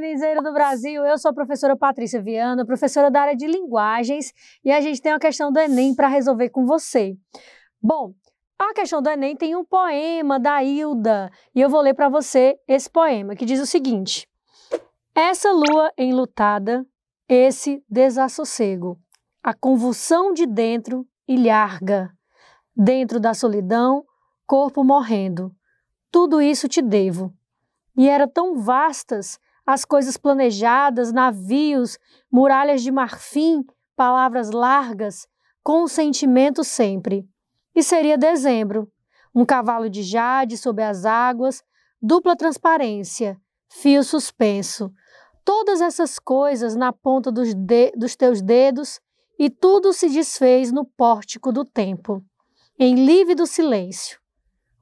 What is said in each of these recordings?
Mineiro do Brasil, eu sou a professora Patrícia Viana, professora da área de linguagens, e a gente tem uma questão do Enem para resolver com você. Bom, a questão do Enem tem um poema da Hilda, e eu vou ler para você esse poema, que diz o seguinte: Essa lua enlutada, esse desassossego, a convulsão de dentro ilharga, dentro da solidão, corpo morrendo. Tudo isso te devo. E eram tão vastas as coisas planejadas, navios, muralhas de marfim, palavras largas, consentimento sempre. E seria dezembro. Um cavalo de jade sob as águas, dupla transparência, fio suspenso. Todas essas coisas na ponta dos, de dos teus dedos e tudo se desfez no pórtico do tempo, em lívido silêncio.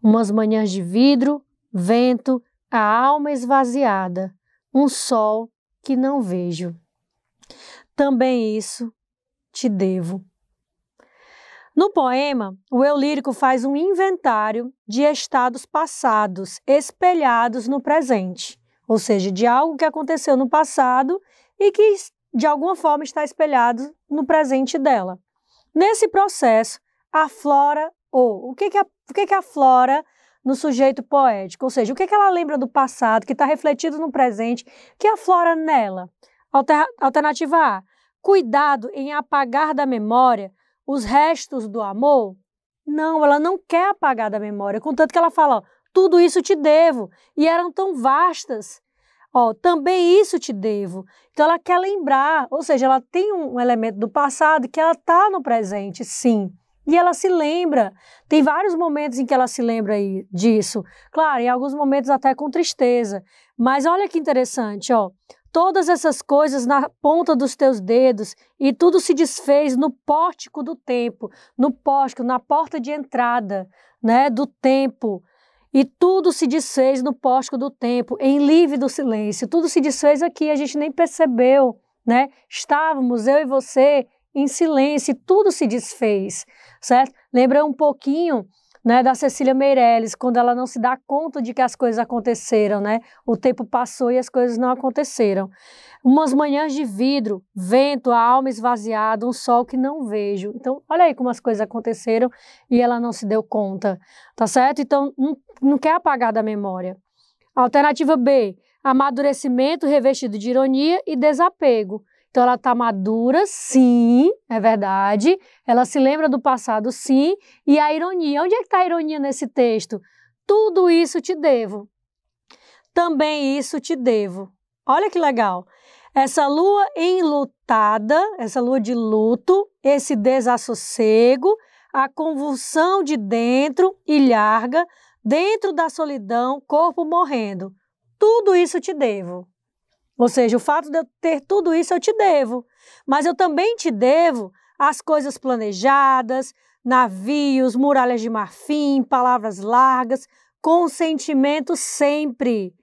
Umas manhãs de vidro, vento, a alma esvaziada um sol que não vejo. Também isso te devo. No poema, o eu lírico faz um inventário de estados passados espelhados no presente, ou seja, de algo que aconteceu no passado e que de alguma forma está espelhado no presente dela. Nesse processo, aflora ou o que que, o que, que aflora no sujeito poético, ou seja, o que, é que ela lembra do passado, que está refletido no presente, que aflora nela. Alter, alternativa A, cuidado em apagar da memória os restos do amor. Não, ela não quer apagar da memória, contanto que ela fala, ó, tudo isso te devo, e eram tão vastas, ó, também isso te devo. Então ela quer lembrar, ou seja, ela tem um elemento do passado que ela está no presente, sim. E ela se lembra. Tem vários momentos em que ela se lembra disso. Claro, em alguns momentos até com tristeza. Mas olha que interessante, ó. Todas essas coisas na ponta dos teus dedos e tudo se desfez no pórtico do tempo, no pórtico, na porta de entrada, né, do tempo. E tudo se desfez no pórtico do tempo, em lívido silêncio. Tudo se desfez aqui, a gente nem percebeu, né? Estávamos eu e você em silêncio, tudo se desfez certo? Lembra um pouquinho né, da Cecília Meirelles, quando ela não se dá conta de que as coisas aconteceram, né? O tempo passou e as coisas não aconteceram. Umas manhãs de vidro, vento, a alma esvaziada, um sol que não vejo. Então, olha aí como as coisas aconteceram e ela não se deu conta, tá certo? Então, não, não quer apagar da memória. Alternativa B, amadurecimento revestido de ironia e desapego. Então ela está madura, sim, é verdade. Ela se lembra do passado, sim. E a ironia, onde é que está a ironia nesse texto? Tudo isso te devo. Também isso te devo. Olha que legal. Essa lua enlutada, essa lua de luto, esse desassossego, a convulsão de dentro e larga, dentro da solidão, corpo morrendo. Tudo isso te devo. Ou seja, o fato de eu ter tudo isso eu te devo, mas eu também te devo as coisas planejadas, navios, muralhas de marfim, palavras largas, consentimento sempre.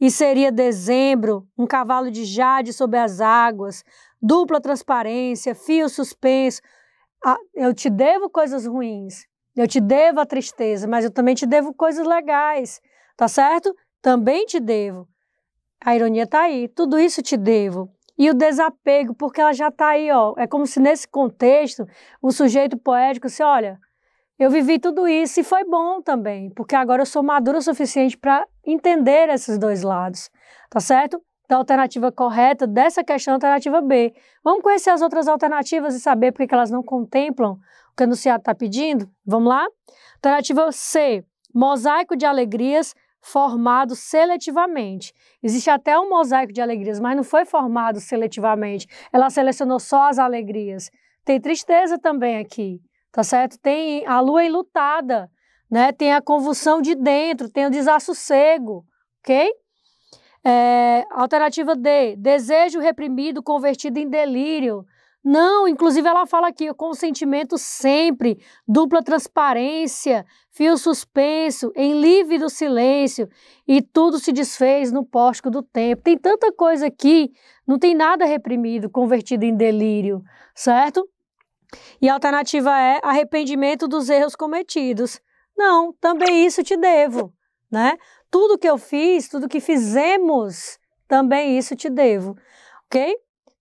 E seria dezembro, um cavalo de jade sob as águas, dupla transparência, fio suspenso. Ah, eu te devo coisas ruins, eu te devo a tristeza, mas eu também te devo coisas legais, tá certo? Também te devo. A ironia está aí. Tudo isso te devo. E o desapego, porque ela já está aí, ó. É como se nesse contexto o sujeito poético se olha, eu vivi tudo isso e foi bom também, porque agora eu sou madura o suficiente para entender esses dois lados, tá certo? Da alternativa correta, dessa questão, alternativa B. Vamos conhecer as outras alternativas e saber por que elas não contemplam o que o enunciado está pedindo? Vamos lá? Alternativa C, mosaico de alegrias formado seletivamente. Existe até um mosaico de alegrias, mas não foi formado seletivamente. Ela selecionou só as alegrias. Tem tristeza também aqui, tá certo? Tem a lua enlutada, né? Tem a convulsão de dentro, tem o desassossego, ok? É, alternativa D, desejo reprimido convertido em delírio. Não, inclusive ela fala aqui, consentimento sempre, dupla transparência, fio suspenso, em lívido silêncio, e tudo se desfez no pórtico do tempo. Tem tanta coisa aqui, não tem nada reprimido, convertido em delírio, certo? E a alternativa é arrependimento dos erros cometidos. Não, também isso te devo, né? Tudo que eu fiz, tudo que fizemos, também isso te devo, ok?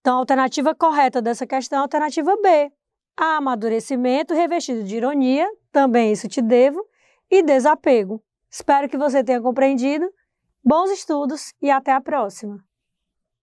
Então, a alternativa correta dessa questão é a alternativa B. A amadurecimento revestido de ironia, também isso te devo, e desapego. Espero que você tenha compreendido. Bons estudos e até a próxima!